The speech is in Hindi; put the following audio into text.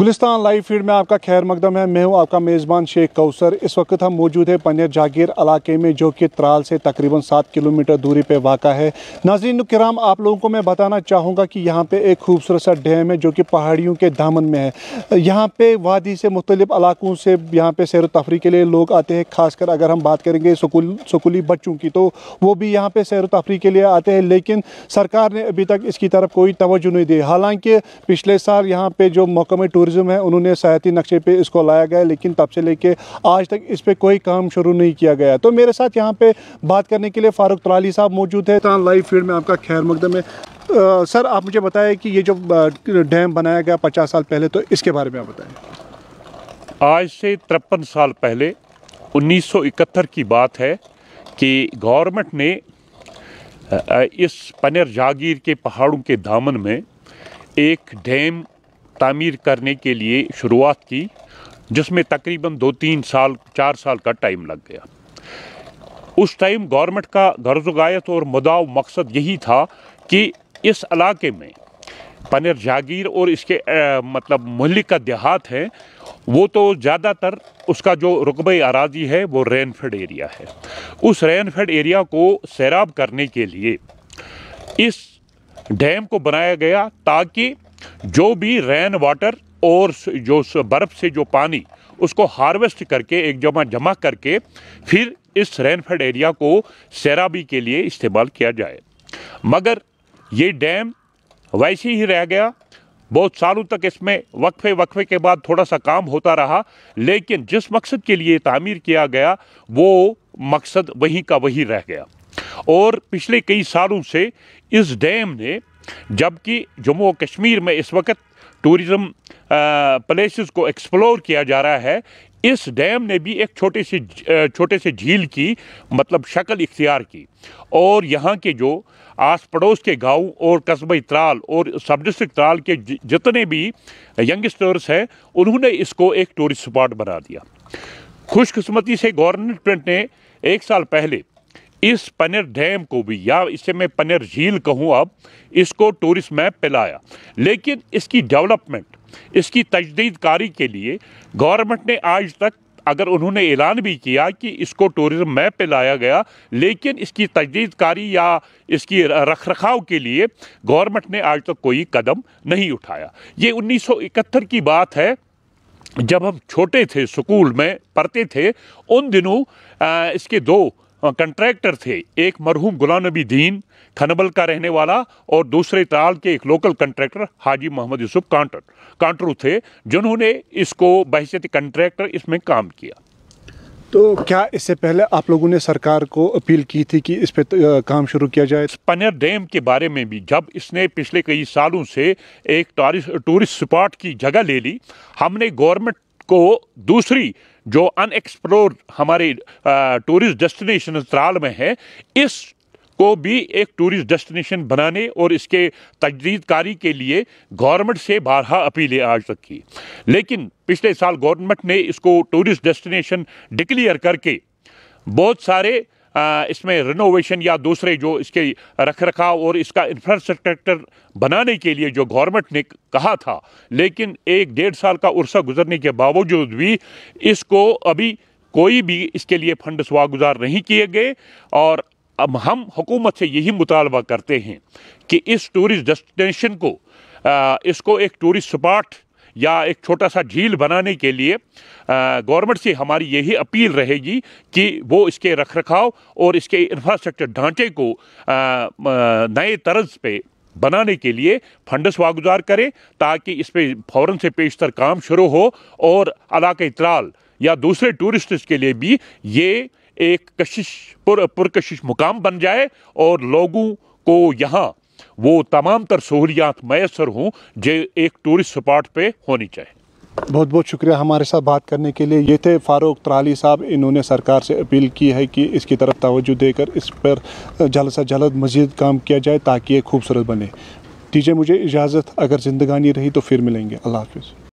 गुलिस्तान लाइव फीड में आपका खैर मकदम है मैं हूं आपका मेज़बान शेख कौसर इस वक्त हम मौजूद है पनर जागीर इलाके में जो कि त्राल से तकरीबन सात किलोमीटर दूरी पर वाक़ा है नाजीन कराम आप लोगों को मैं बताना चाहूँगा कि यहाँ पे एक खूबसूरत सा डैम है जो कि पहाड़ियों के दामन में है यहाँ पे वादी से मुख्तलिफ़ इलाकों से यहाँ पर सैर तफरी के लिए लोग आते हैं खासकर अगर हम बात करेंगे स्कूली बच्चों की तो वो भी यहाँ पर सैर तफरी के लिए आते हैं लेकिन सरकार ने अभी तक इसकी तरफ कोई तोज्जो नहीं दी हालाँकि पिछले साल यहाँ पर जो मकमी टूर टूरिज़्म है उन्होंने सयाती नक्शे पे इसको लाया गया लेकिन तब से लेके आज तक इस पर कोई काम शुरू नहीं किया गया तो मेरे साथ यहाँ पे बात करने के लिए फारूक तलाली साहब मौजूद है लाइव फील्ड में आपका खैर मकदम है आ, सर आप मुझे बताएं कि ये जो डैम बनाया गया पचास साल पहले तो इसके बारे में आप बताएं आज से तिरपन साल पहले उन्नीस की बात है कि गवर्नमेंट ने इस पनर जागीर के पहाड़ों के दामन में एक डैम तामीर करने के लिए शुरुआत की जिसमें तकरीबन दो तीन साल चार साल का टाइम लग गया उस टाइम गवर्नमेंट का गर्ज गायत और मदाव मकसद यही था कि इस इलाके में पनर जागीर और इसके आ, मतलब महल का देहात है वो तो ज़्यादातर उसका जो रुकब अराजी है वो रेनफेड एरिया है उस रेनफेड एरिया को सैराब करने के लिए इस डैम को बनाया गया ताकि जो भी रेन वाटर और जो बर्फ़ से जो पानी उसको हार्वेस्ट करके एक जमा जमा करके फिर इस रेनफेड एरिया को सैराबी के लिए इस्तेमाल किया जाए मगर ये डैम वैसे ही रह गया बहुत सालों तक इसमें वक्फे वक्फे के बाद थोड़ा सा काम होता रहा लेकिन जिस मकसद के लिए तामीर किया गया वो मकसद वहीं का वहीं रह गया और पिछले कई सालों से इस डैम ने जबकि जम्मू कश्मीर में इस वक्त टूरिज़म प्लेसेस को एक्सप्लोर किया जा रहा है इस डैम ने भी एक छोटे से छोटे से झील की मतलब शक्ल इख्तियार की और यहाँ के जो आस पड़ोस के गांव और कस्बे त्राल और सब डिस्ट्रिक्ट त्राल के जितने भी यंगस्टर्स हैं उन्होंने इसको एक टूरिस्ट स्पॉट बना दिया खुशकस्मती से गवर्नमेंट ने एक साल पहले इस पनीर डैम को भी या इसे मैं पनीर झील कहूँ अब इसको टूरिस्ट मैप पे लाया लेकिन इसकी डेवलपमेंट इसकी तजदीदकारी के लिए गवर्नमेंट ने आज तक अगर उन्होंने ऐलान भी किया कि इसको टूरिज़म मैप पे लाया गया लेकिन इसकी तजदीदकारी या इसकी रख रखाव के लिए गवर्नमेंट ने आज तक तो कोई कदम नहीं उठाया ये 1971 की बात है जब हम छोटे थे स्कूल में पढ़ते थे उन दिनों इसके दो कंट्रैक्टर हाँ, थे एक मरहूम गुलाम नबी दीन खनबल का रहने वाला और दूसरे ताल के एक लोकल कंट्रैक्टर हाजी मोहम्मद यूसुफ कांटर कांटरू थे जिन्होंने इसको बहसीत कंट्रैक्टर इसमें काम किया तो क्या इससे पहले आप लोगों ने सरकार को अपील की थी कि इस पर काम शुरू किया जाए पनर डैम के बारे में भी जब इसने पिछले कई सालों से एक टूरिस्ट स्पॉट की जगह ले ली हमने गवर्नमेंट को दूसरी जो अनएक्सप्लोर हमारे टूरिस्ट डेस्टिनेशन त्राल में है इस को भी एक टूरिस्ट डेस्टिनेशन बनाने और इसके तजदीदकारी के लिए गवर्नमेंट से बारह अपीलें आज तक की लेकिन पिछले साल गवर्नमेंट ने इसको टूरिस्ट डेस्टिनेशन डिक्लेयर करके बहुत सारे इसमें रिनोवेशन या दूसरे जो इसके रख रखाव और इसका इंफ्रास्ट्रक्चर बनाने के लिए जो गवर्नमेंट ने कहा था लेकिन एक डेढ़ साल का उर्सा गुजरने के बावजूद भी इसको अभी कोई भी इसके लिए फंड वागुजार नहीं किए गए और अब हम हुकूमत से यही मुतालबा करते हैं कि इस टूरिस्ट डेस्टिनेशन को आ, इसको एक टूरिस्ट स्पॉट या एक छोटा सा झील बनाने के लिए गवर्नमेंट से हमारी यही अपील रहेगी कि वो इसके रखरखाव और इसके इंफ्रास्ट्रक्चर ढांचे को नए तर्ज पे बनाने के लिए फंडस वागुजार करें ताकि इस पर फ़ौर से पेशतर काम शुरू हो और अलाक इतराल या दूसरे टूरिस्ट के लिए भी ये एक कशिश पुर पुरकशिश मुकाम बन जाए और लोगों को यहाँ वो तमाम तर सहूलियात मैसर हों जो एक टूरिस्ट स्पॉट पे होनी चाहिए बहुत बहुत शुक्रिया हमारे साथ बात करने के लिए ये थे फारूक त्राली साहब इन्होंने सरकार से अपील की है कि इसकी तरफ तोज्जो देकर इस पर जल्द से जल्द मज़ीद काम किया जाए ताकि ये खूबसूरत बने दीजिए मुझे इजाज़त अगर ज़िंदगानी रही तो फिर मिलेंगे अल्लाह हाफिज़